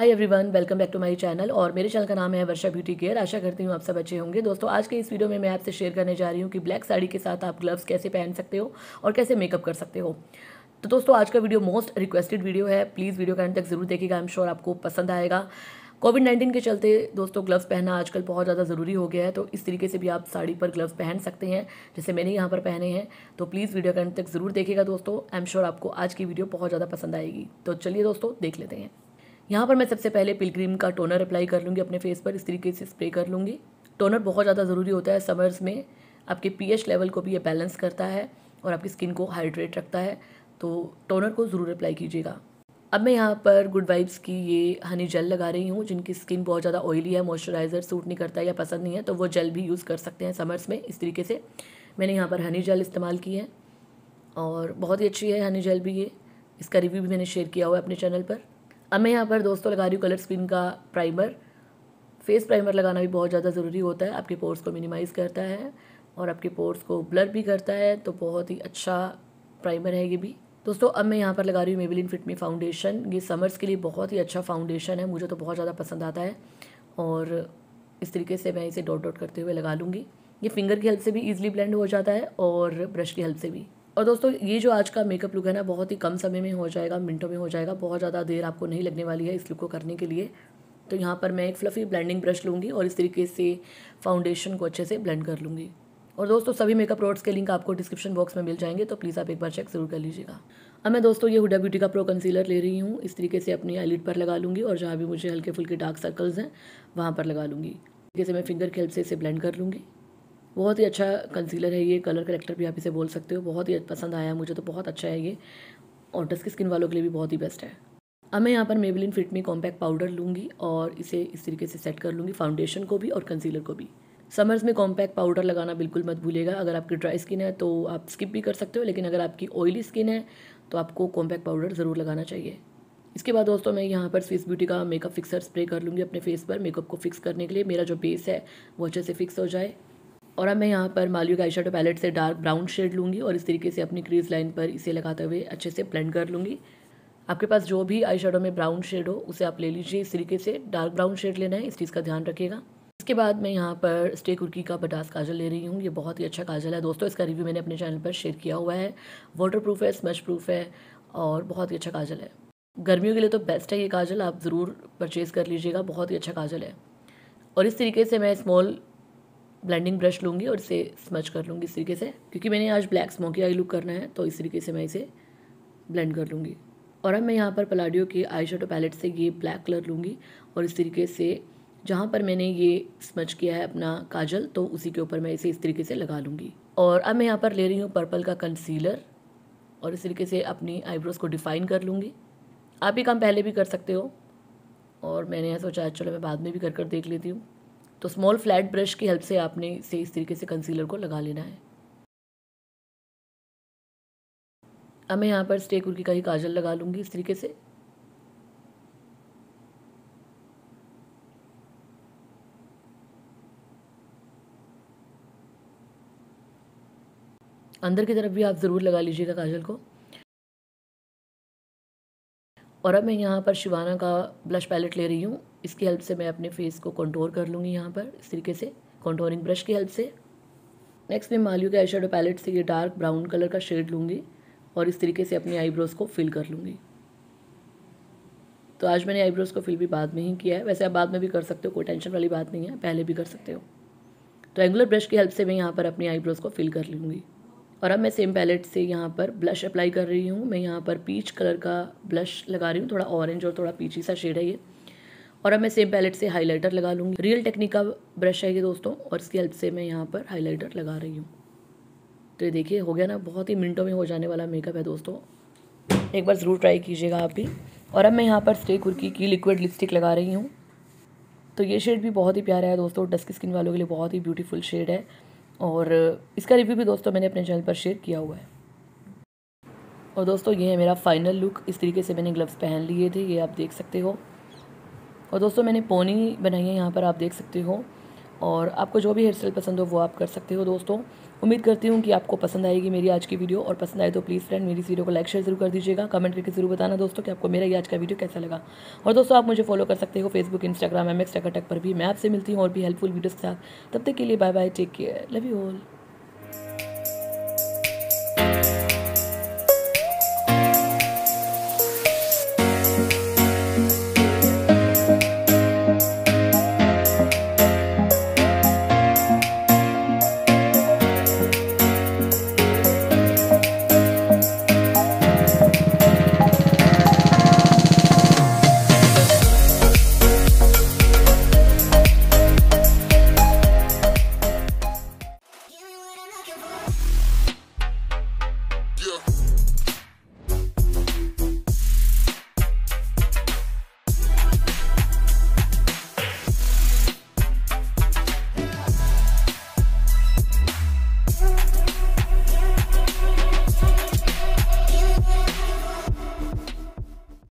hi everyone welcome back to my channel और मेरे channel का नाम है वर्षा ब्यूटी केयर आशा करती हूँ आप सब अच्छे होंगे दोस्तों आज के इस वीडियो में मैं आपसे शेयर करने जा रही हूँ कि ब्लैक साड़ी के साथ आप ग्लव्स कैसे पहन सकते हो और कैसे मेकअप कर सकते हो तो दोस्तों आज का वीडियो मोस्ट रिक्वेस्टेड वीडियो है प्लीज़ वीडियो का एंड तक ज़रूर देखिएगा आई एम श्योर आपको पसंद आएगा कोविड नाइन्टीन के चलते दोस्तों ग्लव्स पहनना आजकल बहुत ज़्यादा ज़रूरी हो गया है तो इस तरीके से भी आप साड़ी पर ग्लव्स पहन सकते हैं जैसे मैंने यहाँ पर पहने हैं तो प्लीज़ वीडियो का एंड तक ज़रूर देखिएगा दोस्तों आई एम श्योर आपको आज की वीडियो बहुत ज़्यादा पसंद आएगी तो चलिए दोस्तों देख लेते हैं यहाँ पर मैं सबसे पहले पिलग्रीम का टोनर अप्लाई कर लूँगी अपने फेस पर इस तरीके से स्प्रे कर लूँगी टोनर बहुत ज़्यादा ज़रूरी होता है समर्स में आपके पीएच लेवल को भी ये बैलेंस करता है और आपकी स्किन को हाइड्रेट रखता है तो टोनर को ज़रूर अप्लाई कीजिएगा अब मैं यहाँ पर गुड वाइब्स की ये हनी जेल लगा रही हूँ जिनकी स्किन बहुत ज़्यादा ऑयली है मॉइस्चराइज़र सूट नहीं करता या पसंद नहीं है तो वो जेल भी यूज़ कर सकते हैं समर्स में इस तरीके से मैंने यहाँ पर हनी जेल इस्तेमाल की है और बहुत ही अच्छी है हनी जेल भी ये इसका रिव्यू भी मैंने शेयर किया हुआ है अपने चैनल पर अब मैं यहाँ पर दोस्तों लगा रही हूँ कलर स्क्रीन का प्राइमर फेस प्राइमर लगाना भी बहुत ज़्यादा ज़रूरी होता है आपके पोर्स को मिनिमाइज़ करता है और आपके पोर्स को ब्लर भी करता है तो बहुत ही अच्छा प्राइमर है ये भी दोस्तों अब मैं यहाँ पर लगा रही हूँ मेबिलिन फिटमी फाउंडेशन ये समर्स के लिए बहुत ही अच्छा फाउंडेशन है मुझे तो बहुत ज़्यादा पसंद आता है और इस तरीके से मैं इसे डॉट डॉट करते हुए लगा लूँगी ये फिंगर की हेल्प से भी ईजिली ब्लेंड हो जाता है और ब्रश की हेल्प से भी और दोस्तों ये जो आज का मेकअप लुक है ना बहुत ही कम समय में हो जाएगा मिनटों में हो जाएगा बहुत ज़्यादा देर आपको नहीं लगने वाली है इस लुक को करने के लिए तो यहाँ पर मैं एक फ्लफ़ी ब्लेंडिंग ब्रश लूँगी और इस तरीके से फाउंडेशन को अच्छे से ब्लेंड कर लूँगी और दोस्तों सभी मेकअप प्रोडक्ट्स के लिंक आपको डिस्क्रिप्शन बॉक्स में मिल जाएंगे तो प्लीज़ आप एक बार चेक जरूर कर लीजिएगा अब मैं दोस्तों ये हुडा ब्यूटी का प्रो कंसीलर ले रही हूँ इस तरीके से अपनी आईलिड पर लगा लूँगी और जहाँ भी मुझे हल्के फुल्के डार्क सर्कल्स हैं वहाँ पर लगा लूँगी तरीके से मैं फिंगर के हेल्प से इसे ब्लेंड कर लूँगी बहुत ही अच्छा कंसीलर है ये कलर करेक्टर भी आप इसे बोल सकते हो बहुत ही पसंद आया मुझे तो बहुत अच्छा है ये और डस्क स्किन वालों के लिए भी बहुत ही बेस्ट है अब मैं यहाँ पर Maybelline Fit Me compact powder लूँगी और इसे इस तरीके से सेट कर लूँगी फाउंडेशन को भी और कंसीलर को भी समर्स में कॉम्पैक्ट पाउडर लगाना बिल्कुल मत भूलेगा अगर आपकी ड्राई स्किन है तो आप स्किप भी कर सकते हो लेकिन अगर आपकी ऑयली स्किन है तो आपको कॉम्पैक्ट पाउडर ज़रूर लगाना चाहिए इसके बाद दोस्तों मैं यहाँ पर स्विस ब्यूटी का मेकअप फिक्सर स्प्रे कर लूँगी अपने फेस पर मेकअप को फिक्स करने के लिए मेरा जो बेस है वो अच्छे से फिक्स हो जाए और अब मैं यहाँ पर मालवी का आई पैलेट से डार्क ब्राउन शेड लूँगी और इस तरीके से अपनी क्रीज लाइन पर इसे लगाते हुए अच्छे से ब्लेंड कर लूँगी आपके पास जो भी आई में ब्राउन शेड हो उसे आप ले लीजिए इस तरीके से डार्क ब्राउन शेड लेना है इस चीज़ का ध्यान रखिएगा इसके बाद मैं यहाँ पर स्टे कुर्की का बटास काजल ले रही हूँ ये बहुत ही अच्छा काजल है दोस्तों इसका रिव्यू मैंने अपने चैनल पर शेयर किया हुआ है वाटर प्रूफ है स्मच प्रूफ है और बहुत ही अच्छा काजल है गर्मियों के लिए तो बेस्ट है ये काजल आप ज़रूर परचेज़ कर लीजिएगा बहुत ही अच्छा काजल है और इस तरीके से मैं स्मॉल ब्लेंडिंग ब्रश लूँगी और इसे स्मच कर लूँगी इस तरीके से क्योंकि मैंने आज ब्लैक स्मोकी आई लुक करना है तो इस तरीके से मैं इसे ब्लेंड कर लूँगी और अब मैं यहाँ पर पलाडियो के आई शेडो पैलेट से ये ब्लैक कलर लूँगी और इस तरीके से जहाँ पर मैंने ये स्मच किया है अपना काजल तो उसी के ऊपर मैं इसे इस तरीके से लगा लूँगी और अब मैं यहाँ पर ले रही हूँ पर्पल का कंसीलर और इस तरीके से अपनी आईब्रोज़ को डिफ़ाइन कर लूँगी आप ये काम पहले भी कर सकते हो और मैंने यहाँ सोचा चलो मैं बाद में भी कर कर देख लेती हूँ तो स्मॉल फ्लैट ब्रश की हेल्प से आपने इसे इस तरीके से कंसीलर को लगा लेना है अब मैं यहाँ पर स्टेकुर की का ही काजल लगा लूँगी इस तरीके से अंदर की तरफ भी आप ज़रूर लगा लीजिएगा काजल को और अब मैं यहाँ पर शिवाना का ब्लश पैलेट ले रही हूँ इसकी हेल्प से मैं अपने फेस को कंटोर कर लूँगी यहाँ पर इस तरीके से कंटोरिंग ब्रश की हेल्प से नेक्स्ट मैं मालियो के आई पैलेट से ये डार्क ब्राउन कलर का शेड लूँगी और इस तरीके से अपनी आईब्रोज़ को फिल कर लूँगी तो आज मैंने आईब्रोज़ को फिल भी बाद में ही किया है वैसे आप बाद में भी कर सकते हो कोई टेंशन वाली बात नहीं है पहले भी कर सकते हो तो एंगुलर ब्रश की हेल्प से मैं यहाँ पर अपनी आईब्रोज़ को फिल कर लूँगी और अब मैं सेम पैलेट से यहाँ पर ब्लश अप्लाई कर रही हूँ मैं यहाँ पर पीच कलर का ब्लश लगा रही हूँ थोड़ा ऑरेंज और थोड़ा पीची सा शेड है ये और अब मैं सेम पैलेट से हाइलाइटर लगा लूँगी रियल टेक्निक का ब्रश है ये दोस्तों और इसकी हेल्प से मैं यहाँ पर हाईलाइटर लगा रही हूँ तो ये देखिए हो गया ना बहुत ही मिनटों में हो जाने वाला मेकअप है दोस्तों एक बार ज़रूर ट्राई कीजिएगा आप भी और अब मैं यहाँ पर स्टे कुर्की की लिक्विड लिपस्टिक लगा रही हूँ तो ये शेड भी बहुत ही प्यारा है दोस्तों डस्की स्किन वालों के लिए बहुत ही ब्यूटीफुल शेड है और इसका रिव्यू भी दोस्तों मैंने अपने चैनल पर शेयर किया हुआ है और दोस्तों ये है मेरा फाइनल लुक इस तरीके से मैंने ग्लव्स पहन लिए थे ये आप देख सकते हो और दोस्तों मैंने पोनी बनाई है यहाँ पर आप देख सकते हो और आपको जो भी हेयर स्टाइल पसंद हो वो आप कर सकते हो दोस्तों उम्मीद करती हूँ कि आपको पसंद आएगी मेरी आज की वीडियो और पसंद आए तो प्लीज़ फ्रेंड मेरी वीडियो को लाइक शेयर जरूर कर दीजिएगा कमेंट करके जरूर बताना दोस्तों कि आपको मेरा ये आज का वीडियो कैसा लगा और दोस्तों आप मुझे फॉलो कर सकते हो फेसबुक इंस्टाग्राम एम एक्स पर भी मैं आपसे मिलती हूँ और भी हेल्पफुल वीडियोज़ के साथ तब तक के लिए bye bye take care love you all